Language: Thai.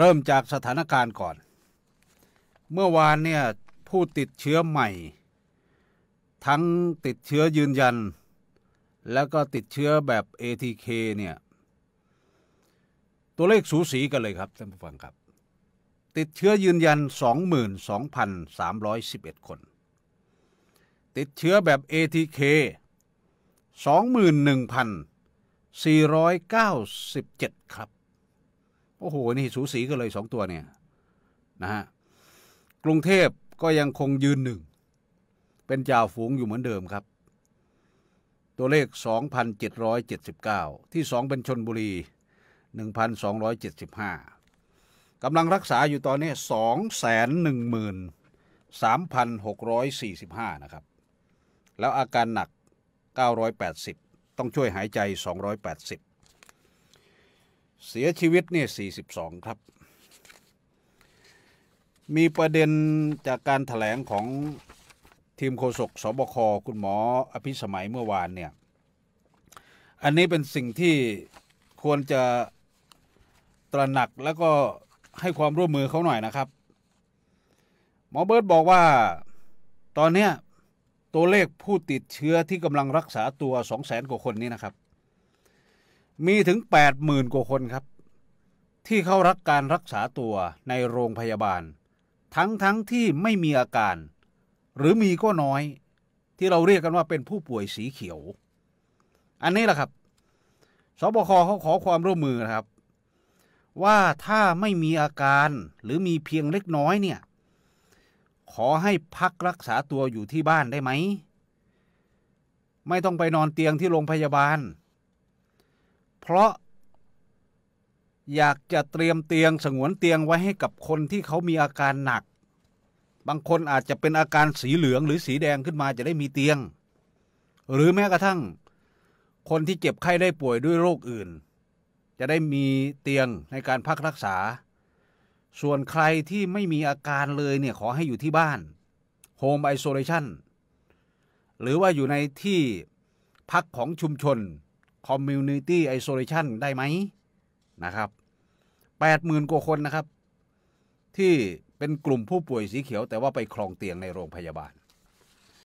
เริ่มจากสถานการณ์ก่อน เมื่อวานเนี่ยผู้ติดเชื้อใหม่ ทั้งติดเชื้อยืนยัน แล้วก็ติดเชื้อแบบ ATK เนี่ยตัวเลขสูสีกันเลยครับท่านผู้ฟังครับ ติดเชื้อยืนยัน 22,311 คน ติดเชื้อแบบ ATK 21,497 ครับโอ้โห นี่สูสีกันเลยสองตัวเนี่ยนะฮะ กรุงเทพก็ยังคงยืนหนึ่งเป็นจ่าฝูงอยู่เหมือนเดิมครับ ตัวเลข 2,779 ที่ 2 เป็นชนบุรี 1,275กำลังรักษาอยู่ตอนนี้ 213,645นะครับแล้วอาการหนัก 980 ต้องช่วยหายใจ 280เสียชีวิตเนี่ย42 ครับ มีประเด็นจากการถแถลงของทีมโฆษกสบค คุณหมออภิสมัยเมื่อวานเนี่ยอันนี้เป็นสิ่งที่ควรจะตระหนักแล้วก็ให้ความร่วมมือเขาหน่อยนะครับ หมอเบิร์ตบอกว่าตอนนี้ตัวเลขผู้ติดเชื้อที่กำลังรักษาตัว 2 0 0แสนกว่าคนนี้นะครับมีถึง80,000กว่าคนครับ ที่เข้ารักการรักษาตัวในโรงพยาบาล ทั้งๆทที่ไม่มีอาการ หรือมีก็น้อยที่เราเรียกกันว่าเป็นผู้ป่วยสีเขียว อันนี้แหละครับสบคเขาขอความร่วมมือนะครับ ว่าถ้าไม่มีอาการหรือมีเพียงเล็กน้อยเนี่ยขอให้พักรักษาตัวอยู่ที่บ้านได้ไหมไม่ต้องไปนอนเตียงที่โรงพยาบาลเพราะอยากจะเตรียมเตียงสงวนเตียงไว้ให้กับคนที่เขามีอาการหนัก บางคนอาจจะเป็นอาการสีเหลืองหรือสีแดงขึ้นมาจะได้มีเตียง หรือแม้กระทั่งคนที่เจ็บไข้ได้ป่วยด้วยโรคอื่น จะได้มีเตียงในการพักรักษา ส่วนใครที่ไม่มีอาการเลยเนี่ยขอให้อยู่ที่บ้านโฮมไอโซเลชันหรือว่าอยู่ในที่พักของชุมชน Community Isolation ได้ไหมนะครับ80,000 กว่าคนนะครับ ที่เป็นกลุ่มผู้ป่วยสีเขียว แต่ว่าไปคลองเตียงในโรงพยาบาล